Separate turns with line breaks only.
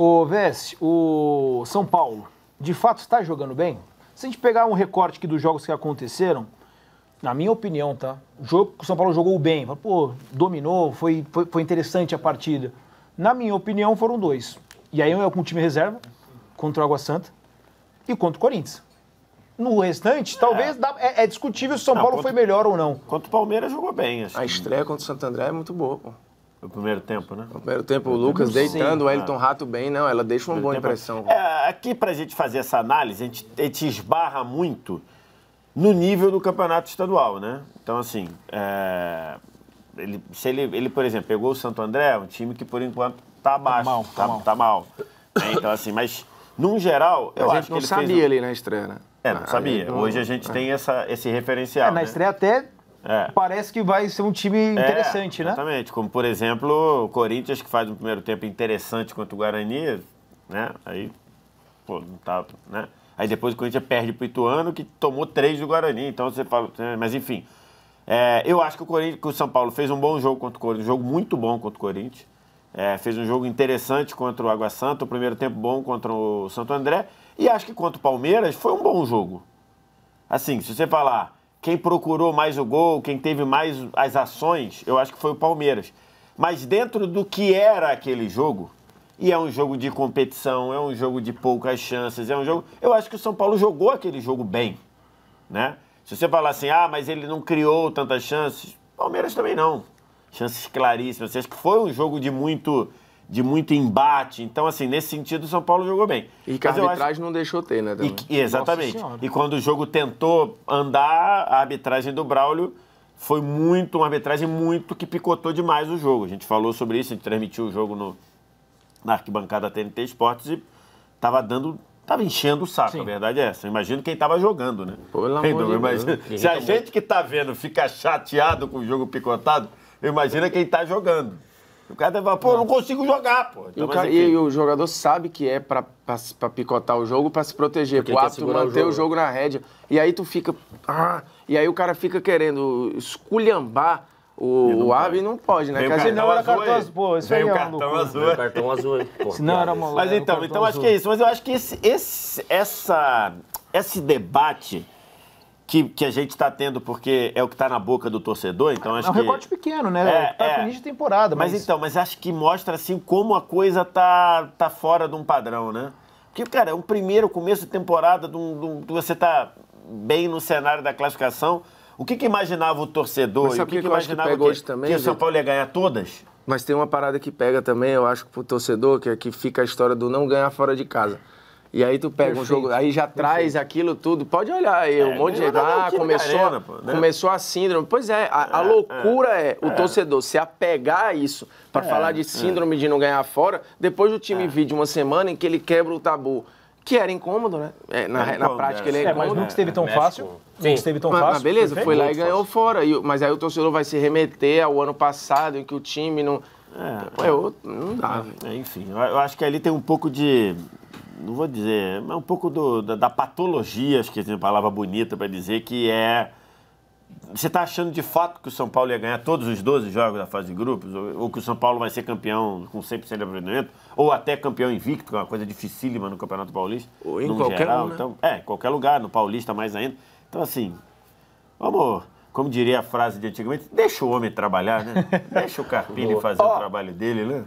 O Vess, o São Paulo, de fato está jogando bem? Se a gente pegar um recorte aqui dos jogos que aconteceram, na minha opinião, tá? O jogo que o São Paulo jogou bem, pô, dominou, foi, foi, foi interessante a partida. Na minha opinião, foram dois. E aí eu é com o time reserva, contra o Água Santa e contra o Corinthians. No restante, é. talvez dá, é, é, discutível se o São não, Paulo contra, foi melhor ou não. Contra o Palmeiras jogou
bem. Acho. Assim. A estreia contra o Santo André é muito boa, pô. No primeiro tempo, né? O primeiro tempo, o Lucas deitando, Sim, o Elton Rato
bem, não, ela deixa uma boa é- impressão. É, aqui, para a gente fazer essa análise, a gente, a gente, esbarra muito no nível do campeonato estadual, né? Então, assim, é, ele, se ele, ele, por exemplo, pegou o Santo André, é um time que, por enquanto, tá abaixo. Tá mal. Tá, tá mal. Tá mal né? Então, assim, mas, num geral, eu acho que ele A gente não sabia fez... ali na estreia, né? É, não ah, sabia. Hoje a gente é. tem essa, esse referencial, é, Na né? estreia até é. Parece que vai ser um time é, interessante, é, né? Exatamente, como por exemplo o Corinthians, que faz um primeiro tempo interessante contra o Guarani, né? Aí, pô, não tá, né? Aí depois o Corinthians perde para o Ituano, que tomou três do Guarani. Então você fala. Né? Mas enfim. É, eu acho que o, Corinthians, que o São Paulo fez um bom jogo contra o Corinthians, um jogo muito bom contra o Corinthians. É, fez um jogo interessante contra o Água Santa, o primeiro tempo bom contra o Santo André. E acho que contra o Palmeiras foi um bom jogo. Assim, se você falar, quem procurou mais o gol, quem teve mais as ações, eu acho que foi o Palmeiras. Mas dentro do que era aquele jogo, e é um jogo de competição, é um jogo de poucas chances, é um jogo. Eu acho que o São Paulo jogou aquele jogo bem, né? Se você falar assim, ah, mas ele não criou tantas chances, Palmeiras também não. Chances claríssimas. acho que foi um jogo de muito de muito embate. Então, assim, nesse sentido, o São Paulo jogou bem. E que Mas a arbitragem acho... não deixou ter, né? E, exatamente. E quando o jogo tentou andar, a arbitragem do Braulio foi muito, uma arbitragem muito que picotou demais o jogo. A gente falou sobre isso, a gente transmitiu o jogo no, na arquibancada TNT Esportes e tava dando Tava enchendo o saco, Sim. a verdade é essa. imagino quem tava jogando,
né? Pelo amor Deus. Né? Se a gente
que tá vendo fica chateado com o jogo picotado, imagina quem tá jogando. O cara fala, pô, não. não consigo jogar, pô. Então, e, o cara, e,
o jogador sabe que é pra, pra, pra picotar o jogo, pra se proteger. Porque manter o jogo. o jogo. na rédea. E aí tu fica. Ah, e aí o cara fica querendo esculhambar o, o árbitro não pode, né? Porque senão era cartão azul. Pô, isso aí é o cartão azul. cartão azul. Senão era maluco. Mas então, então acho que é isso.
Mas eu acho que esse, esse, essa, esse debate que, que a gente está tendo, porque é o que está na boca do torcedor, então é acho é um que... pequeno, né? É, é, tá é. início de temporada. Mas... mas... então, mas acho que mostra assim como a coisa tá, tá fora de um padrão, né? Porque, cara, é um primeiro começo de temporada, de um, de um, você tá bem no cenário da classificação. O que, que imaginava o torcedor? Mas o que, que, que imaginava que, que, também, que o São Paulo ia ganhar todas?
Mas tem uma parada que pega também, eu acho, pro torcedor, que é que fica a história do não ganhar fora de casa. E aí tu pega um jogo, aí já Perfeito. traz aquilo tudo. Pode olhar aí, é, um monte de gente. Ah, começou, arena, pô, né? começou a síndrome. Pois é, a, é, a loucura é, é o é. torcedor se apegar a isso para é, falar de é. síndrome de não ganhar fora, depois o time é. de uma semana em que ele quebra o tabu. Que era incômodo, né? na, na prática ele é incômodo. mas nunca esteve tão fácil. Sim. Nunca esteve tão mas, fácil. Mas beleza, foi lá e ganhou fora. E, mas aí o torcedor vai se remeter ao ano passado em que o time não... É, é outro, não dá. enfim, eu acho que ali tem
um pouco de não vou dizer, é um pouco do, da, da patologia, acho que é uma palavra bonita para dizer, que é. Você está achando de fato que o São Paulo ia ganhar todos os 12 jogos da fase de grupos? Ou, ou que o São Paulo vai ser campeão com 100% de aproveitamento? Ou até campeão invicto, que é uma coisa dificílima no Campeonato Paulista? Ou em qualquer lugar. né? então, É, em qualquer lugar, no Paulista mais ainda. Então, assim, vamos, como diria a frase de antigamente, deixa o homem trabalhar, né? deixa o Carpini fazer o trabalho dele, né?